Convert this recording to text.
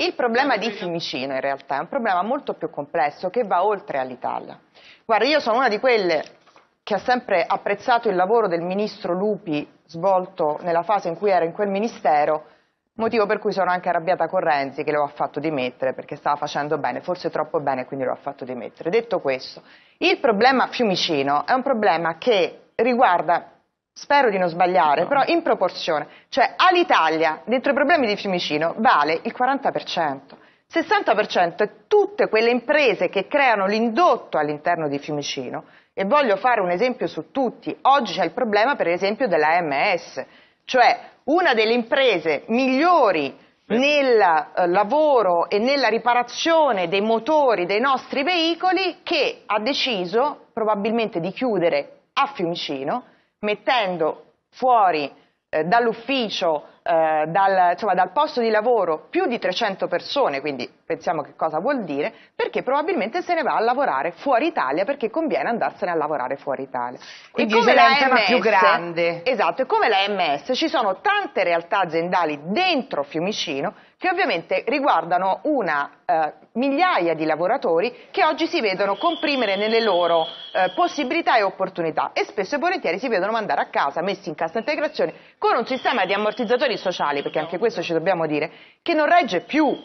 Il problema di Fiumicino in realtà è un problema molto più complesso che va oltre all'Italia. Guarda, io sono una di quelle che ha sempre apprezzato il lavoro del ministro Lupi svolto nella fase in cui era in quel ministero, motivo per cui sono anche arrabbiata con Renzi che lo ha fatto dimettere perché stava facendo bene, forse troppo bene, quindi lo ha fatto dimettere. Detto questo, il problema Fiumicino è un problema che riguarda spero di non sbagliare, no. Ah. però in proporzione, cioè all'Italia, dentro i problemi di Fiumicino, vale il 40%. 60% è tutte quelle imprese che creano l'indotto all'interno di Fiumicino e voglio fare un esempio su tutti. Oggi c'è il problema per esempio della MS. cioè una delle imprese migliori nel eh, lavoro e nella riparazione dei motori dei nostri veicoli che ha deciso probabilmente di chiudere a Fiumicino mettendo fuori eh, dall'ufficio eh, dal, insomma, dal, posto di lavoro più di 300 persone, quindi pensiamo che cosa vuol dire, perché probabilmente se ne va a lavorare fuori Italia perché conviene andarsene a lavorare fuori Italia. Quindi e come la MS, più grande. Esatto, e come la MS ci sono tante realtà aziendali dentro Fiumicino che ovviamente riguardano una eh, migliaia di lavoratori che oggi si vedono comprimere nelle loro eh, possibilità e opportunità e spesso e volentieri si vedono mandare a casa messi in cassa integrazione con un sistema di ammortizzatori sociali, perché anche questo ci dobbiamo dire, che non regge più